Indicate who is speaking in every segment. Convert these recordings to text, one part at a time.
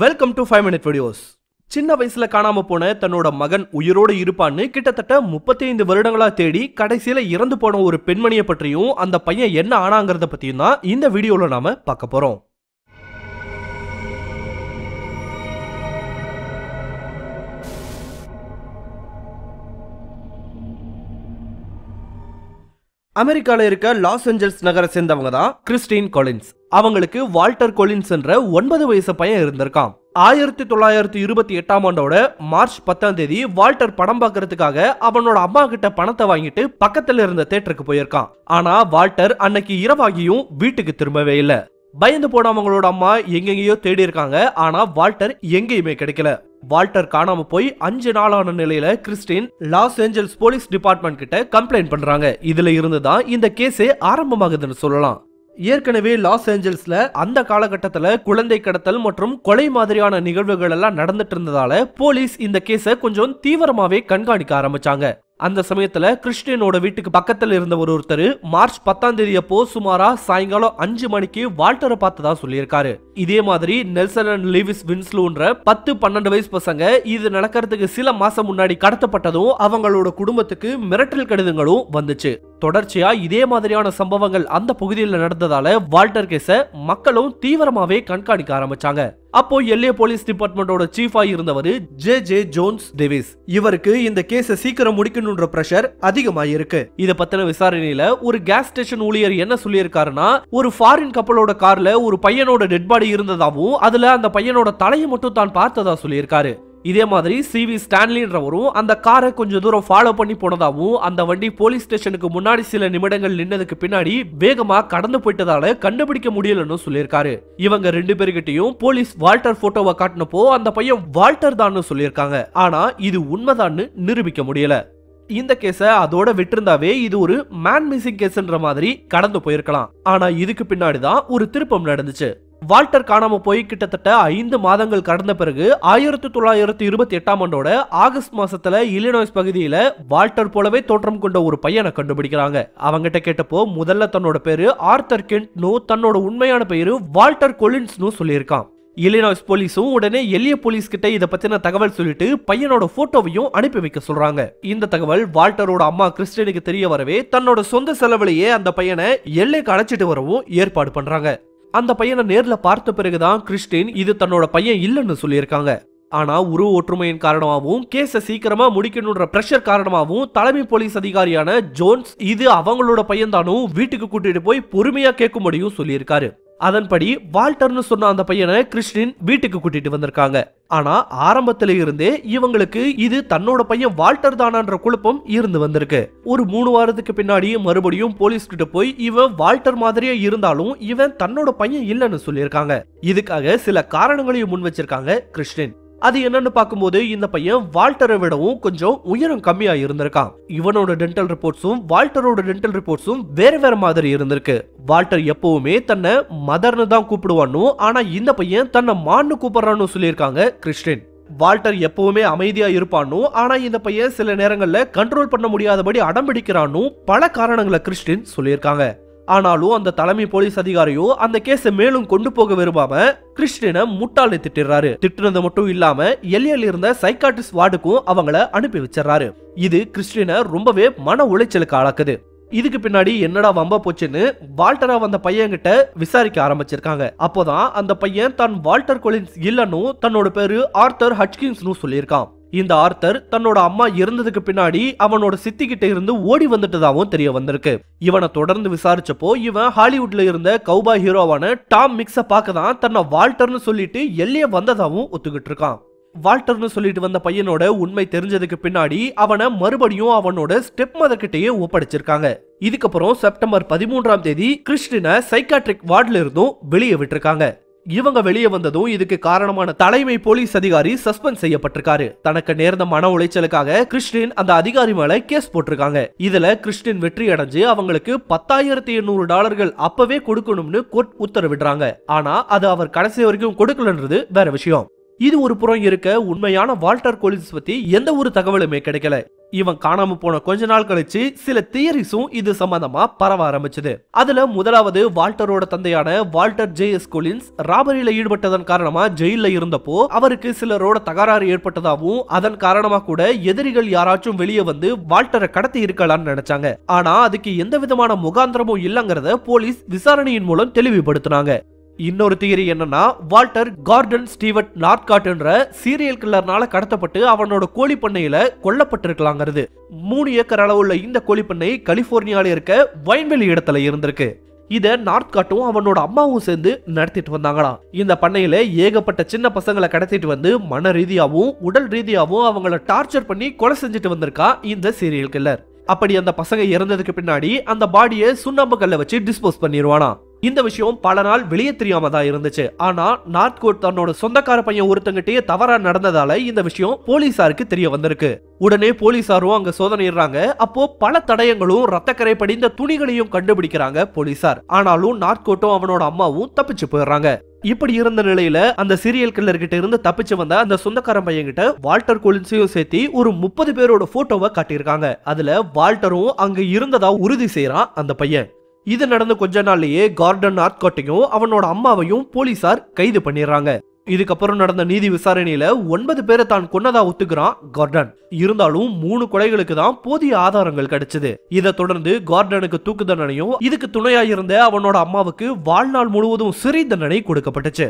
Speaker 1: welcome to five minute videos சின்ன வயசுல காணாம போன தன்னோட மகன் உயிரோடு இருப்பான்னு கிட்டத்தட்ட முப்பத்தி ஐந்து வருடங்களா தேடி கடைசியில இறந்து போன ஒரு பெண்மணியை பற்றியும் அந்த பையன் என்ன ஆனாங்கிறத பத்தியும் தான் இந்த வீடியோல நாம பார்க்க போறோம் அமெரிக்கால இருக்க லாஸ் ஏஞ்சல்ஸ் நகரை சேர்ந்தவங்க தான் கிறிஸ்டின் கொலின்ஸ் அவங்களுக்கு வால்டர் கொலின்ஸ் என்ற ஒன்பது வயசு பையன் இருந்திருக்கான் ஆயிரத்தி தொள்ளாயிரத்தி இருபத்தி எட்டாம் ஆண்டோட மார்ச் பத்தாம் தேதி வால்டர் படம் பார்க்கறதுக்காக அவனோட அம்மா கிட்ட பணத்தை வாங்கிட்டு பக்கத்துல இருந்த தேட்டருக்கு போயிருக்கான் ஆனா வால்டர் அன்னைக்கு இரவாகியும் வீட்டுக்கு திரும்பவே இல்லை பயந்து போனவங்களோட அம்மா எங்கெங்கேயோ தேடி இருக்காங்க ஆனா வால்டர் எங்கேயுமே கிடைக்கல வால்டர் காணாம போய் அஞ்சு நாளான நிலையில Christine Los Angeles police department கிட்ட கம்ப்ளைண்ட் பண்றாங்க இதுல இருந்து தான் இந்த கேஸே ஆரம்பமாகுதுன்னு சொல்லலாம் ஏற்கனவே லாஸ் ஏஞ்சல்ஸ்ல அந்த காலகட்டத்தில் குழந்தை கடத்தல் மற்றும் கொலை மாதிரியான நிகழ்வுகள் எல்லாம் நடந்துட்டு இருந்ததால போலீஸ் இந்த கேஸை கொஞ்சம் தீவிரமாவே கண்காணிக்க ஆரம்பிச்சாங்க அந்த சமயத்துல கிருஷ்ணனோட வீட்டுக்கு பக்கத்துல இருந்த ஒரு ஒருத்தர் மார்ச் பத்தாம் தேதி அப்போ சுமாரா சாயங்காலம் அஞ்சு மணிக்கு வால்டரை பார்த்ததா சொல்லியிருக்காரு இதே மாதிரி நெல்சன் அண்ட் லிவிஸ் வின்ஸ்லூன்ற பத்து பன்னெண்டு வயசு பசங்க இது நடக்கிறதுக்கு சில மாசம் முன்னாடி கடத்தப்பட்டதும் அவங்களோட குடும்பத்துக்கு மிரட்டல் கடிதங்களும் வந்துச்சு தொடர்ச்சியா இதே மாதிரியான சம்பவங்கள் அந்த பகுதியில் நடந்ததால வால்டர் கேஸ மக்களும் தீவிரமாவே கண்காணிக்க ஆரம்பிச்சாங்க அப்போ எல்ஏ போலீஸ் டிபார்ட்மெண்டோட சீஃபா இருந்தவர் ஜே ஜே ஜோன்ஸ் டேவிஸ் இவருக்கு இந்த கேஸ சீக்கிரம் முடிக்கணும்ன்ற பிரஷர் அதிகமா இருக்கு இத பத்தின விசாரணையில ஒரு கேஸ் ஸ்டேஷன் ஊழியர் என்ன சொல்லியிருக்காருன்னா ஒரு ஃபாரின் கப்பலோட கார்ல ஒரு பையனோட டெட் பாடி இருந்ததாவும் அதுல அந்த பையனோட தலையை மட்டும் தான் பார்த்ததா சொல்லியிருக்காரு இதே மாதிரி சிவி ஸ்டான்லின்றவரும் அந்த காரை கொஞ்சம் தூரம் ஃபாலோ பண்ணி போனதாகவும் அந்த வண்டி போலீஸ் ஸ்டேஷனுக்கு முன்னாடி சில நிமிடங்கள் நின்னதுக்கு பின்னாடி வேகமா கடந்து போயிட்டதால கண்டுபிடிக்க முடியலன்னு சொல்லியிருக்காரு இவங்க ரெண்டு பேருகிட்டையும் போலீஸ் வால்டர் போட்டோவை காட்டினப்போ அந்த பையன் வால்டர் தான் சொல்லியிருக்காங்க ஆனா இது உண்மைதான்னு நிரூபிக்க முடியல இந்த கேஸை அதோட விட்டிருந்தாவே இது ஒரு மேன் மிஸிங் கேஸ்ன்ற மாதிரி கடந்து போயிருக்கலாம் ஆனா இதுக்கு பின்னாடி தான் ஒரு திருப்பம் நடந்துச்சு வால்டர் காணாம போய் கிட்டத்தட்ட ஐந்து மாதங்கள் கடந்த பிறகு ஆயிரத்தி தொள்ளாயிரத்தி இருபத்தி எட்டாம் ஆண்டோட ஆகஸ்ட் மாசத்துல இலினாய்ஸ் பகுதியில வால்டர் போலவே தோற்றம் கொண்ட ஒரு பையனை கண்டுபிடிக்கிறாங்க கிட்ட கேட்டப்போ முதல்ல தன்னோட பேரு ஆர்த்தர் கென்ட்னு தன்னோட உண்மையான பேரு வால்டர் கொலின்ஸ்னு சொல்லியிருக்கான் இலினாய்ஸ் போலீஸும் உடனே எளிய போலீஸ் கிட்ட இதை பத்தின தகவல் சொல்லிட்டு பையனோட போட்டோவையும் அனுப்பி வைக்க சொல்றாங்க இந்த தகவல் வால்டரோட அம்மா கிறிஸ்டினுக்கு தெரிய வரவே தன்னோட சொந்த செலவிலேயே அந்த பையனை எல்லைக்கு அழைச்சிட்டு வரவும் ஏற்பாடு பண்றாங்க அந்த பையனை நேர்ல பார்த்த பிறகுதான் கிறிஸ்டின் இது தன்னோட பையன் இல்லைன்னு சொல்லியிருக்காங்க ஆனா உருவ ஒற்றுமையின் காரணமாகவும் கேஸை சீக்கிரமா முடிக்கணுன்ற பிரஷர் காரணமாகவும் தலைமை போலீஸ் அதிகாரியான ஜோன்ஸ் இது அவங்களோட பையன் தானும் வீட்டுக்கு கூட்டிட்டு போய் பொறுமையா கேட்கும்படியும் சொல்லியிருக்காரு அதன்படி வால்டர்னு சொன்ன அந்த பையனை கிறிஸ்டின் வீட்டுக்கு கூட்டிட்டு வந்திருக்காங்க ஆனா ஆரம்பத்தில இருந்தே இவங்களுக்கு இது தன்னோட பையன் வால்டர் தானான்ற குழப்பம் இருந்து வந்திருக்கு ஒரு மூணு வாரத்துக்கு பின்னாடி மறுபடியும் போலீஸ் கிட்ட போய் இவன் வால்டர் மாதிரியே இருந்தாலும் இவன் தன்னோட பையன் இல்லைன்னு சொல்லியிருக்காங்க இதுக்காக சில காரணங்களையும் முன் வச்சிருக்காங்க கிறிஸ்டின் அது என்னன்னு பார்க்கும்போது இந்த பையன் வால்டரை விடவும் கொஞ்சம் உயரம் கம்மியா இருந்திருக்கான் இவனோட டென்டல் ரிப்போர்ட்ஸும் வால்டரோட டென்டல் ரிப்போர்ட்ஸும் வேற வேற மாதிரி இருந்திருக்கு வால்டர் எப்பவுமே தன்னை மதர்னு தான் கூப்பிடுவான்னு ஆனா இந்த பையன் தன்னை மான்னு கூப்பிடுறான்னு சொல்லியிருக்காங்க கிறிஸ்டின் வால்டர் எப்பவுமே அமைதியா இருப்பானோ ஆனா இந்த பையன் சில நேரங்கள்ல கண்ட்ரோல் பண்ண முடியாதபடி அடம்பிடிக்கிறானும் பல காரணங்களை கிறிஸ்டின் சொல்லியிருக்காங்க ஆனாலும் அந்த தலைமை போலீஸ் அதிகாரியோ அந்த கேஸை மேலும் கொண்டு போக விரும்பாம கிறிஸ்டினை முட்டாளை திட்டுறாரு திட்டுனது மட்டும் இல்லாம எல்லையில் இருந்த சைக்காட்டிஸ்ட் வார்டுக்கும் அவங்கள அனுப்பி வச்சிடறாரு இது கிறிஸ்டினை ரொம்பவே மன உளைச்சலுக்கு ஆளாக்குது இதுக்கு பின்னாடி என்னடா வம்ப போச்சுன்னு வால்டரா வந்த பையன் கிட்ட விசாரிக்க ஆரம்பிச்சிருக்காங்க அப்போதான் அந்த பையன் தான் வால்டர் கொலின்ஸ் இல்லைன்னு தன்னோட பேரு ஆர்த்தர் ஹட்கின்ஸ்னு சொல்லியிருக்கான் இந்த ஆர்த்தர் தன்னோட அம்மா இறந்ததுக்கு பின்னாடி அவனோட சித்தி கிட்ட இருந்து ஓடி வந்துட்டதாகவும் தெரிய வந்திருக்கு இவனை தொடர்ந்து விசாரிச்சப்போ இவன் ஹாலிவுட்ல இருந்த கௌபா ஹீரோவான டாம் மிக்ஸ பார்க்க தான் தன்னை வால்டர்னு சொல்லிட்டு எல்லையே வந்ததாகவும் ஒத்துக்கிட்டு இருக்கான் வால்டர்னு சொல்லிட்டு வந்த பையனோட உண்மை தெரிஞ்சதுக்கு பின்னாடி அவனை மறுபடியும் அவனோட ஸ்டெப் மதர் கிட்டேயே ஒப்படைச்சிருக்காங்க இதுக்கப்புறம் செப்டம்பர் பதிமூன்றாம் தேதி கிறிஸ்டினை சைக்காட்ரிக் வார்டில் இருந்தும் வெளியே விட்டுருக்காங்க இவங்க வெளியே வந்ததும் இதுக்கு காரணமான தலைமை போலீஸ் அதிகாரி சஸ்பெண்ட் செய்யப்பட்டிருக்காரு தனக்கு நேர்ந்த மன உளைச்சலுக்காக கிறிஸ்டின் அந்த அதிகாரி மேல கேஸ் போட்டிருக்காங்க இதுல கிறிஸ்டின் வெற்றி அடைஞ்சு அவங்களுக்கு பத்தாயிரத்தி எண்ணூறு டாலர்கள் அப்பவே கொடுக்கணும்னு கோர்ட் உத்தரவிடுறாங்க ஆனா அது அவர் கடைசி வரைக்கும் கொடுக்கலன்றது வேற விஷயம் இது ஒரு புறம் இருக்க உண்மையான வால்டர் கோலின்ஸ் பத்தி எந்த ஒரு தகவலுமே கிடைக்கல இவன் காணாம போன கொஞ்ச நாள் கழிச்சு சில தியரிஸும் இது சம்பந்தமா பரவ ஆரம்பிச்சது அதுல முதலாவது வால்டரோட தந்தையான வால்டர் ஜே எஸ் கொலின்ஸ் ராபரியில ஈடுபட்டதன் காரணமா ஜெயில இருந்தப்போ அவருக்கு சிலரோட தகராறு ஏற்பட்டதாகவும் அதன் காரணமா கூட எதிரிகள் யாராச்சும் வெளியே வந்து வால்டரை கடத்தி இருக்கலாம்னு நினைச்சாங்க ஆனா அதுக்கு எந்த விதமான முகாந்திரமும் இல்லங்கறத போலீஸ் விசாரணையின் மூலம் தெளிவுபடுத்தினாங்க இன்னொரு தியரி என்னன்னா வால்டர் கார்டன் ஸ்டீவர்ட் என்ற சீரியல் கில்லர்னால கடத்தப்பட்டு அவனோட கோழி பண்ணையில கொல்லப்பட்டிருக்கலாங்கிறது மூணு ஏக்கர் அளவுள்ள இந்த கோழி பண்ணை கலிபோர்னியால இருக்க வயன்வெளி இடத்துல இருந்திருக்கு இதை காட்டும் அவனோட அம்மாவும் சேர்ந்து நடத்திட்டு வந்தாங்களாம் இந்த பண்ணையில ஏகப்பட்ட சின்ன பசங்களை கடத்திட்டு வந்து மன ரீதியாகவும் உடல் ரீதியாகவும் அவங்கள டார்ச்சர் பண்ணி கொலை செஞ்சுட்டு வந்திருக்கா இந்த சீரியல் கில்லர் அப்படி அந்த பசங்க இறந்ததுக்கு பின்னாடி அந்த பாடியை சுண்ணாம்பு கல்லை வச்சு டிஸ்போஸ் பண்ணிடுவானா இந்த விஷயம் பல நாள் வெளியே தெரியாம தான் இருந்துச்சு ஆனா நார்த்கோட் தன்னோட சொந்தக்கார பையன் ஒருத்தங்கிட்டயே தவறா நடந்ததால இந்த விஷயம் போலீசாருக்கு தெரிய வந்திருக்கு உடனே போலீசாரும் அங்க சோதனையிடுறாங்க அப்போ பல தடயங்களும் ரத்தக்கரை படிந்த துணிகளையும் கண்டுபிடிக்கிறாங்க போலீசார் ஆனாலும் நாட்கோட்டும் அவனோட அம்மாவும் தப்பிச்சு போயிடுறாங்க இப்படி இருந்த நிலையில அந்த சீரியல் கில்லர் கிட்ட இருந்து தப்பிச்சு வந்த அந்த சொந்தக்காரன் பையன் கிட்ட வால்டர் கோலின்ஸையும் சேர்த்து ஒரு முப்பது பேரோட போட்டோவை காட்டியிருக்காங்க அதுல வால்டரும் அங்க இருந்ததா உறுதி செய்யறான் அந்த பையன் இது நடந்த கொஞ்ச நாள்லயே கார்டன் ஆர்கோட்டையும் அவனோட அம்மாவையும் போலீசார் கைது பண்ணிடுறாங்க இதுக்கப்புறம் நடந்த நீதி விசாரணையில ஒன்பது பேரை தான் கொன்னதா ஒத்துக்கிறான் கார்டன் இருந்தாலும் மூணு கொலைகளுக்கு தான் போதிய ஆதாரங்கள் கிடைச்சது இதை தொடர்ந்து கார்டனுக்கு தூக்கு தண்டனையும் இதுக்கு துணையா இருந்த அவனோட அம்மாவுக்கு வாழ்நாள் முழுவதும் சிறை தண்டனை கொடுக்கப்பட்டுச்சு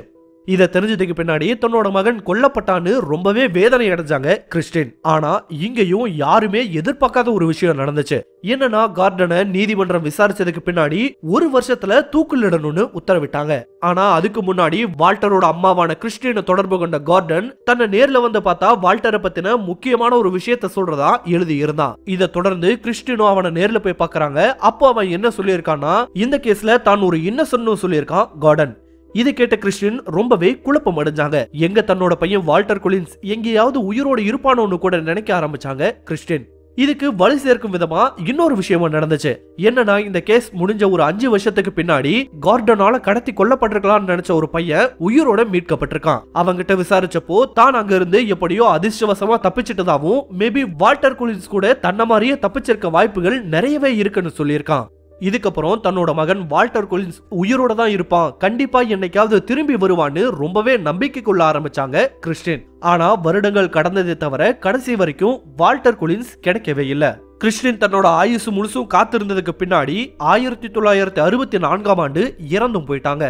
Speaker 1: இதை தெரிஞ்சதுக்கு பின்னாடி தன்னோட மகன் கொல்லப்பட்டான்னு ரொம்பவே வேதனை அடைஞ்சாங்க கிறிஸ்டின் ஆனா இங்கேயும் யாருமே எதிர்பார்க்காத ஒரு விஷயம் நடந்துச்சு என்னன்னா கார்டனை நீதிமன்றம் விசாரிச்சதுக்கு பின்னாடி ஒரு வருஷத்துல தூக்கிலிடணும்னு உத்தரவிட்டாங்க ஆனா அதுக்கு முன்னாடி வால்டரோட அம்மாவான கிறிஸ்டினை தொடர்பு கொண்ட கார்டன் தன்னை நேர்ல வந்து பார்த்தா வால்டரை பத்தின முக்கியமான ஒரு விஷயத்த சொல்றதா எழுதி இருந்தான் இதை தொடர்ந்து கிறிஸ்டினும் அவனை நேர்ல போய் பாக்குறாங்க அப்போ அவன் என்ன சொல்லியிருக்கான்னா இந்த கேஸ்ல தான் ஒரு இன்னசன்னு சொல்லியிருக்கான் கார்டன் இது கேட்ட கிறிஸ்டின் ரொம்பவே குழப்பம் அடைஞ்சாங்க எங்க தன்னோட பையன் வால்டர் குலின்ஸ் எங்கேயாவது உயிரோடு இருப்பானோன்னு கூட நினைக்க ஆரம்பிச்சாங்க கிறிஸ்டின் இதுக்கு வலு சேர்க்கும் விதமா இன்னொரு விஷயமும் நடந்துச்சு என்னன்னா இந்த கேஸ் முடிஞ்ச ஒரு அஞ்சு வருஷத்துக்கு பின்னாடி கார்டனால கடத்தி கொல்லப்பட்டிருக்கலாம்னு நினைச்ச ஒரு பையன் உயிரோட மீட்கப்பட்டிருக்கான் அவங்கிட்ட விசாரிச்சப்போ தான் அங்க இருந்து எப்படியோ அதிர்ஷ்டவசமா தப்பிச்சிட்டதாகவும் மேபி வால்டர் குலின்ஸ் கூட தன்ன மாதிரியே தப்பிச்சிருக்க வாய்ப்புகள் நிறையவே இருக்குன்னு சொல்லியிருக்கான் இதுக்கப்புறம் தன்னோட மகன் வால்டர் கொலின்ஸ் உயிரோட தான் இருப்பான் கண்டிப்பா என்னைக்காவது திரும்பி வருவான்னு ரொம்பவே நம்பிக்கை கொள்ள ஆரம்பிச்சாங்க கிறிஸ்டின் ஆனா வருடங்கள் கடந்ததை தவிர கடைசி வரைக்கும் வால்டர் கொலின்ஸ் கிடைக்கவே இல்லை கிறிஸ்டின் தன்னோட ஆயுசு முழுசும் காத்திருந்ததுக்கு பின்னாடி ஆயிரத்தி தொள்ளாயிரத்தி அறுபத்தி நான்காம் ஆண்டு இறந்தும் போயிட்டாங்க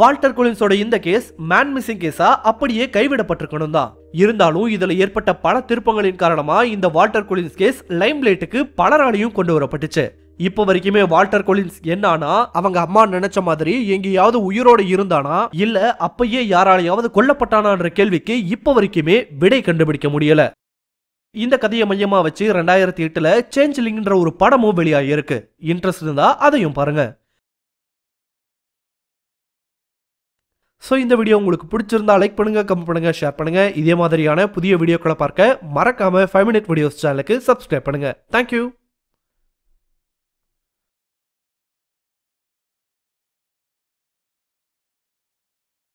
Speaker 1: வால்டர் கொலின்ஸோட இந்த கேஸ் மேன் மிஸ்ஸிங் கேஸா அப்படியே கைவிடப்பட்டிருக்கணும் தான் இருந்தாலும் இதுல ஏற்பட்ட பல திருப்பங்களின் காரணமா இந்த வால்டர் கொலின்ஸ் கேஸ் லைம் லைட்டுக்கு பலராலையும் கொண்டு வரப்பட்டுச்சு இப்போ வரைக்குமே வால்டர் கொலின்ஸ் என்னன்னா அவங்க அம்மா நினைச்ச மாதிரி எங்கேயாவது உயிரோடு இருந்தானா இல்ல அப்பயே யாராலையாவது கொல்லப்பட்டானான்ற கேள்விக்கு இப்போ வரைக்குமே விடை கண்டுபிடிக்க முடியல இந்த கதையை மையமா வச்சு ரெண்டாயிரத்தி எட்டுல சேஞ்ச்லிங்ன்ற ஒரு படமும் வெளியாகிருக்கு இன்ட்ரெஸ்ட் இருந்தா அதையும் பாருங்க ஸோ இந்த வீடியோ உங்களுக்கு பிடிச்சிருந்தா லைக் பண்ணுங்க கமெண்ட் பண்ணுங்க ஷேர் பண்ணுங்க இதே மாதிரியான புதிய வீடியோக்களை பார்க்க மறக்காம ஃபைவ் மினிட் வீடியோஸ் சேனலுக்கு சப்ஸ்கிரைப் பண்ணுங்க தேங்க்யூ